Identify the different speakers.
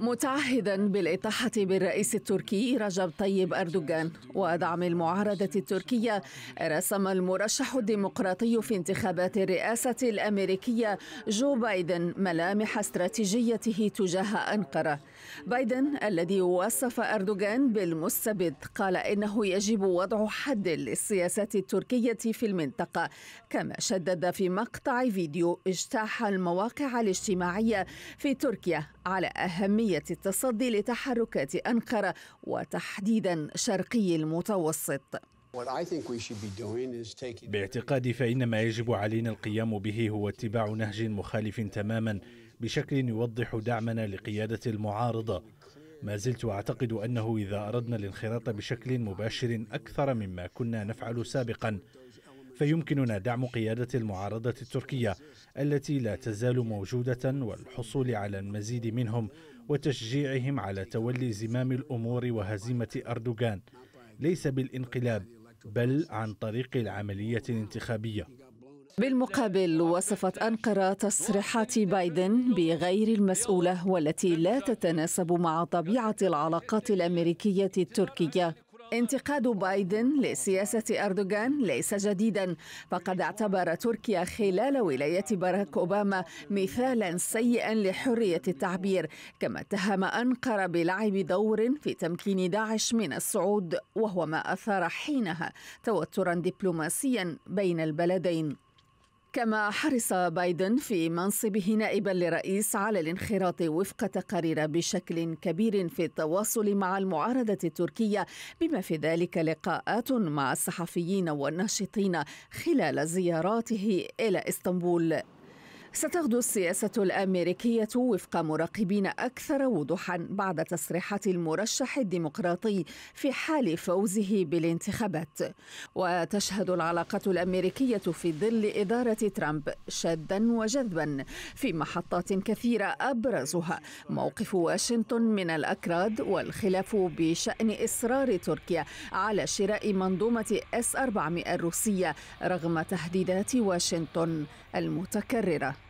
Speaker 1: متعهدا بالإطاحة بالرئيس التركي رجب طيب أردوغان ودعم المعارضة التركية رسم المرشح الديمقراطي في انتخابات الرئاسة الأمريكية جو بايدن ملامح استراتيجيته تجاه أنقرة بايدن الذي وصف أردوغان بالمستبد قال إنه يجب وضع حد للسياسات التركية في المنطقة كما شدد في مقطع فيديو اجتاح المواقع الاجتماعية في تركيا على أهمية التصدي لتحركات أنقرة وتحديدا شرقي المتوسط
Speaker 2: باعتقادي فإن ما يجب علينا القيام به هو اتباع نهج مخالف تماما بشكل يوضح دعمنا لقيادة المعارضة ما زلت أعتقد أنه إذا أردنا الانخراط بشكل مباشر أكثر مما كنا نفعل سابقا فيمكننا دعم قيادة المعارضة التركية التي لا تزال موجودة والحصول على المزيد منهم وتشجيعهم على تولي زمام الأمور وهزيمة أردوغان ليس بالانقلاب بل عن طريق العملية الانتخابية
Speaker 1: بالمقابل وصفت أنقرة تصريحات بايدن بغير المسؤولة والتي لا تتناسب مع طبيعة العلاقات الأمريكية التركية انتقاد بايدن لسياسة أردوغان ليس جديدا فقد اعتبر تركيا خلال ولاية باراك أوباما مثالا سيئا لحرية التعبير كما اتهم أنقرة بلعب دور في تمكين داعش من الصعود وهو ما أثار حينها توترا دبلوماسيا بين البلدين كما حرص بايدن في منصبه نائبا لرئيس على الانخراط وفق تقارير بشكل كبير في التواصل مع المعارضه التركيه بما في ذلك لقاءات مع الصحفيين والناشطين خلال زياراته الى اسطنبول ستغدو السياسة الأمريكية وفق مراقبين أكثر وضوحا بعد تصريحات المرشح الديمقراطي في حال فوزه بالانتخابات وتشهد العلاقة الأمريكية في ظل إدارة ترامب شادا وجذبا في محطات كثيرة أبرزها موقف واشنطن من الأكراد والخلاف بشأن إصرار تركيا على شراء منظومة S-400 الروسية رغم تهديدات واشنطن المتكررة